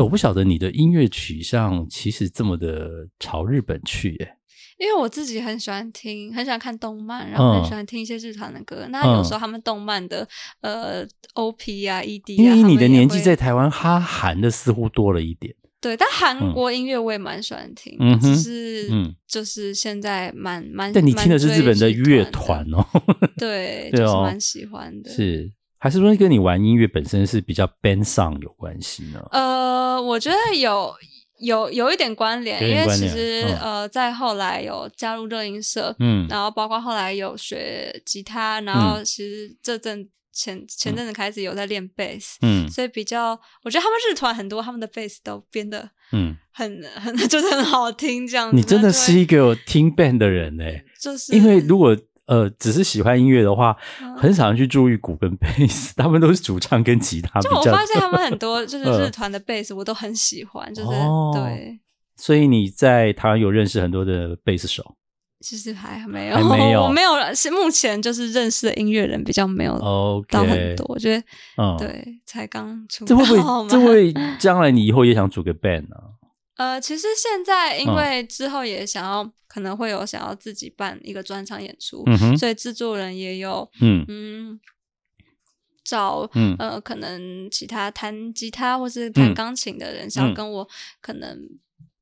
我不晓得你的音乐取向其实这么的朝日本去耶，因为我自己很喜欢听，很喜欢看动漫，然后很喜欢听一些日团的歌。那有时候他们动漫的呃 OP 啊 ED 啊，因为你的年纪在台湾，哈韩的似乎多了一点。对，但韩国音乐我也蛮喜欢听，只是就是现在蛮蛮。但你听的是日本的乐团哦。对 就是蛮喜欢的。是还是说跟你玩音乐本身是比较 band song 有关系呢？呃，我觉得有有有一点关联，因为其实呃，在后来有加入乐音社，嗯，然后包括后来有学吉他，然后其实这阵。前前阵子开始有在练贝斯，嗯，所以比较，我觉得他们日团很多，他们的贝斯都编的，嗯，很很 就是很好听。这样，你真的是一个听 band 的人呢。就是，因为如果呃只是喜欢音乐的话，很少人去注意鼓跟贝斯，他们都是主唱跟吉他。就我发现他们很多就是日团的贝斯，我都很喜欢，就是对。所以你在台湾有认识很多的贝斯手。其实还没有，我没有，是目前就是认识的音乐人比较没有到很多，我觉得对，才刚出。这会不会？这会将来你以后也想组个 band 啊？呃，其实现在因为之后也想要，可能会有想要自己办一个专场演出，所以制作人也有，嗯嗯，找呃，可能其他弹吉他或是弹钢琴的人，想跟我可能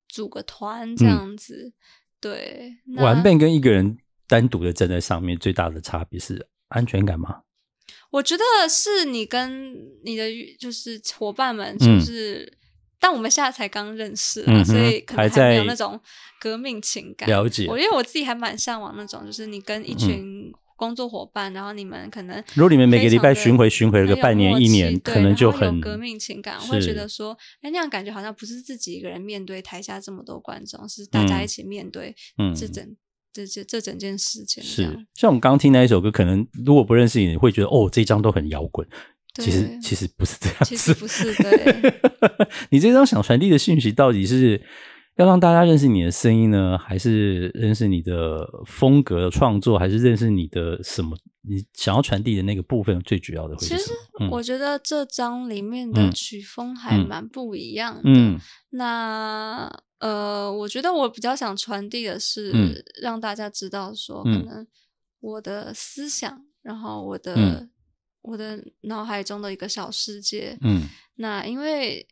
组个团这样子。对，玩伴跟一个人单独的站在上面最大的差别是安全感吗？我觉得是你跟你的就是伙伴们，就是但我们现在才刚认识，所以可能还没有那种革命情感。了解，我因为我自己还蛮向往那种，就是你跟一群。工作伙伴，然后你们可能如果你们每个礼拜巡回巡回了个半年一年，可能就很革命情感，会觉得说，哎，那样感觉好像不是自己一个人面对台下这么多观众，是大家一起面对，这整这这这整件事情。是像我们刚听那一首歌，可能如果不认识你，会觉得哦，这张都很摇滚，其实其实不是这样，其实不是对。你这张想传递的信息到底是？要让大家认识你的声音呢，还是认识你的风格创作，还是认识你的什么？你想要传递的那个部分最主要的会？其实我觉得这张里面的曲风还蛮不一样的。那呃，我觉得我比较想传递的是，让大家知道说，可能我的思想，然后我的我的脑海中的一个小世界。嗯，那因为。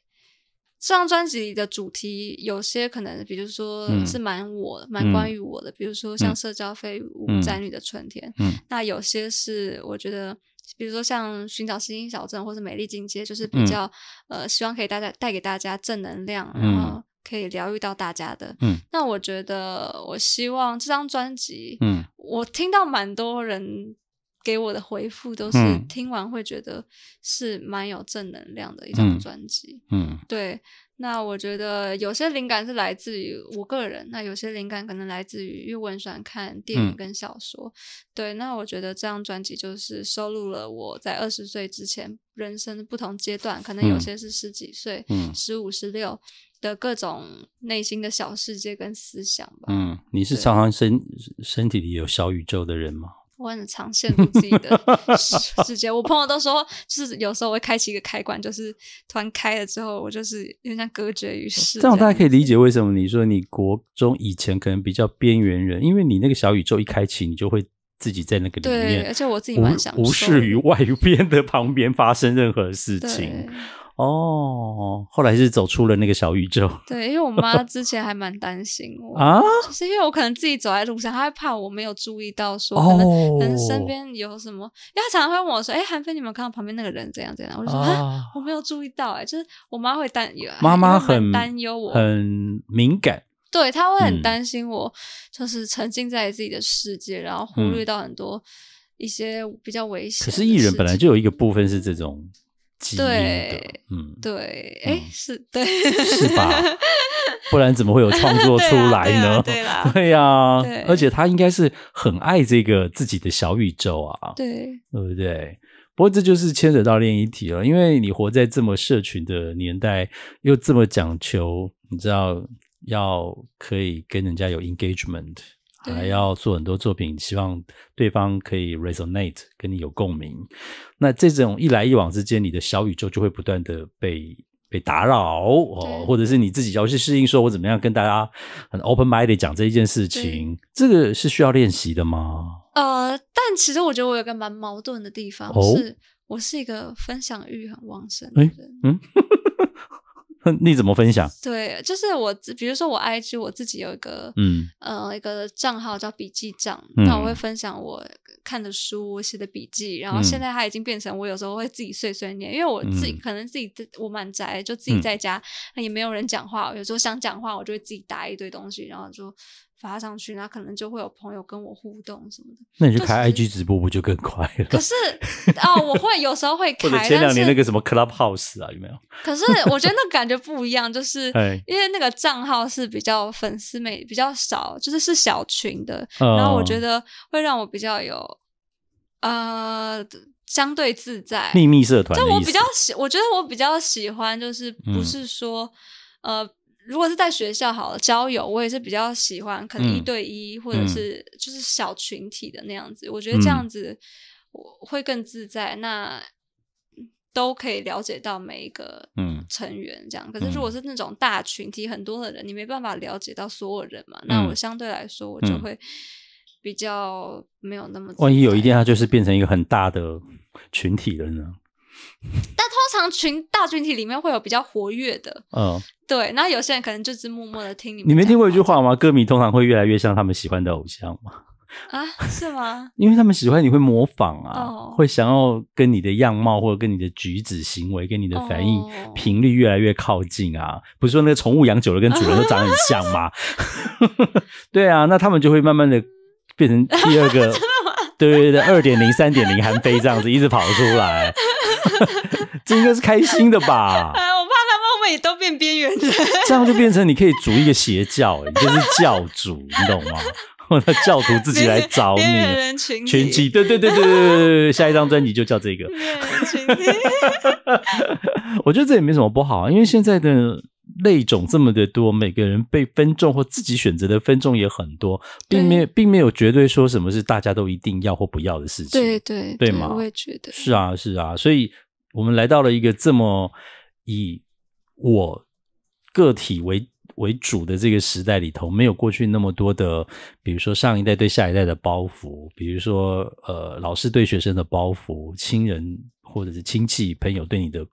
这张专辑里的主题有些可能，比如说是蛮我、蛮关于我的，比如说像《社交废物宅女的春天》。嗯，那有些是我觉得，比如说像《寻找星星小镇》或是《美丽境界》，就是比较呃，希望可以大家带给大家正能量，然后可以疗愈到大家的。嗯，那我觉得，我希望这张专辑，嗯，我听到蛮多人。给我的回复都是听完会觉得是蛮有正能量的一张专辑。嗯，对。那我觉得有些灵感是来自于我个人，那有些灵感可能来自于喻文欢看电影跟小说。对，那我觉得这张专辑就是收录了我在二十岁之前人生不同阶段，可能有些是十几岁、十五、十六的各种内心的小世界跟思想吧。嗯，你是常常身身体里有小宇宙的人吗？我很常陷入自己的 世界，我朋友都说，就是有时候我会开启一个开关，就是突然开了之后，我就是有点像隔绝于世。这样大家可以理解为什么你说你国中以前可能比较边缘人，因为你那个小宇宙一开启，你就会自己在那个里面，而且我自己蛮想无视于外边的旁边发生任何事情。哦，后来是走出了那个小宇宙。对，因为我妈 之前还蛮担心我啊，是因为我可能自己走在路上，她怕我没有注意到，说可能可能身边有什么。因为她常常会问我说：“哎，韩飞，你有没有看到旁边那个人怎样怎样？”我就说：“啊，我没有注意到。”哎，就是我妈会担忧，妈妈很担忧我，很敏感。对，她会很担心我，就是沉浸在自己的世界，然后忽略到很多一些比较危险。可是艺人本来就有一个部分是这种。基因的，嗯，对，哎，是对，是吧？不然怎么会有创作出来呢？对啊，对 呀，而且他应该是很爱这个自己的小宇宙啊，对，对不对？不过这就是牵扯到另一题了，因为你活在这么社群的年代，又这么讲求，你知道要可以跟人家有 engagement。还要做很多作品，希望对方可以 resonate，跟你有共鸣。那这种一来一往之间，你的小宇宙就会不断的被被打扰哦，或者是你自己要去适应，说我怎么样跟大家很 open mind 讲这一件事情，这个是需要练习的吗？呃，但其实我觉得我有个蛮矛盾的地方，是我是一个分享欲很旺盛的人，嗯。你怎么分享？对，就是我，比如说我 i g 我自己有一个，嗯呃，一个账号叫笔记账，那我会分享我看的书、写的笔记，然后现在它已经变成我有时候会自己碎碎念，因为我自己可能自己我蛮宅，就自己在家也没有人讲话，有时候想讲话，我就会自己打一堆东西，然后就。发上去，那可能就会有朋友跟我互动什么的。那你就开 IG 直播不就更快了？可是哦，我会有时候会 开。前两年那个什么 Clubhouse 啊，有没有？可是我觉得那感觉不一样，就是 因为那个账号是比较粉丝美比较少，就是是小群的。然后我觉得会让我比较有呃相对自在秘密社团。就我比较喜，我觉得我比较喜欢，就是不是说呃。如果是在学校好了交友，我也是比较喜欢，可能一对一或者是就是小群体的那样子。我觉得这样子我会更自在，那都可以了解到每一个成员这样。可是如果是那种大群体很多的人，你没办法了解到所有人嘛。那我相对来说我就会比较没有那么万一有一天他就是变成一个很大的群体了呢。常群大群体里面会有比较活跃的，嗯，对。然后有些人可能就是默默的听你。你没听过一句话吗？歌迷通常会越来越像他们喜欢的偶像吗？啊，是吗？因为他们喜欢，你会模仿啊，会想要跟你的样貌或者跟你的举止行为、跟你的反应频率越来越靠近啊。不是说那个宠物养久了跟主人都长得很像吗？对啊，那他们就会慢慢的变成第二个，对对对，二点零、三点零韩非这样子一直跑出来。这应该是开心的吧？啊，我怕他们后面都变边缘人，这样就变成你可以组一个邪教，你就是教主，你懂吗？或者教徒自己来找你，边缘人群集，对对对对对对对对，下一张专辑就叫这个。我觉得这也没什么不好，因为现在的。类种这么的多，每个人被分众或自己选择的分众也很多，并没并没有绝对说什么是大家都一定要或不要的事情，对对对嘛？我也觉得是啊是啊，所以我们来到了一个这么以我个体为为主的这个时代里头，没有过去那么多的，比如说上一代对下一代的包袱，比如说呃老师对学生的包袱，亲人或者是亲戚朋友对你的，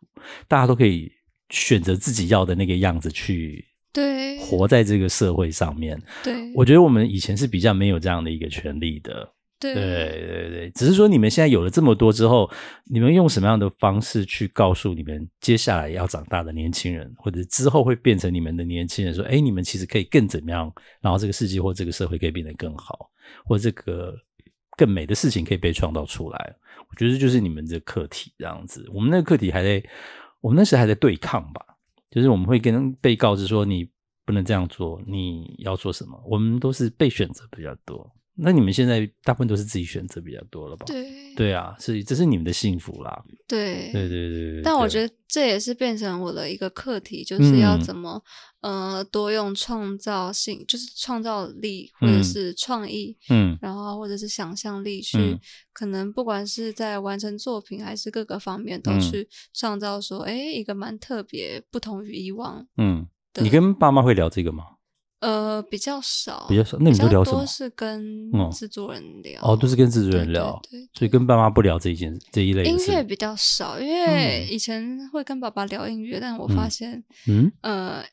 大家都可以。选择自己要的那个样子去对活在这个社会上面。对我觉得我们以前是比较没有这样的一个权利的。对对对对，只是说你们现在有了这么多之后，你们用什么样的方式去告诉你们接下来要长大的年轻人，或者之后会变成你们的年轻人，说：“哎，你们其实可以更怎么样？”然后这个世界或这个社会可以变得更好，或这个更美的事情可以被创造出来。我觉得就是你们的课题这样子。我们那个课题还在。我们那时还在对抗吧，就是我们会跟被告知说你不能这样做，你要做什么，我们都是被选择比较多。那你们现在大部分都是自己选择比较多了吧？对，对啊，所以这是你们的幸福啦。对，对对对对。但我觉得这也是变成我的一个课题，就是要怎么呃多用创造性，就是创造力或者是创意，嗯，然后或者是想象力去，可能不管是在完成作品还是各个方面，都去创造说，哎，一个蛮特别，不同于以往。嗯，你跟爸妈会聊这个吗？呃，比较少，比较少。那你都聊什么？是跟制作人聊，哦，都是跟制作人聊，对，所以跟爸妈不聊这一件这一类。音乐比较少，因为以前会跟爸爸聊音乐，但我发现，嗯，呃。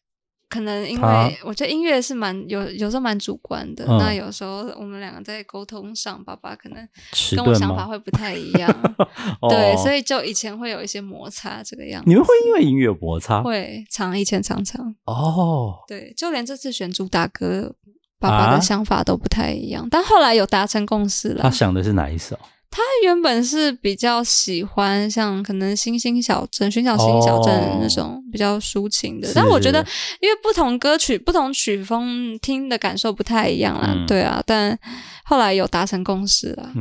可能因为我觉得音乐是蛮有有时候蛮主观的，那有时候我们两个在沟通上，爸爸可能跟我想法会不太一样，对，所以就以前会有一些摩擦这个样。你们会因为音乐摩擦？会常以前常常哦，对，就连这次选主打歌，爸爸的想法都不太一样，但后来有达成共识了。他想的是哪一首？他原本是比较喜欢像可能《星星小镇》《寻找星星小镇》那种比较抒情的，但我觉得因为不同歌曲、不同曲风听的感受不太一样啦，对啊。但后来有达成共识了。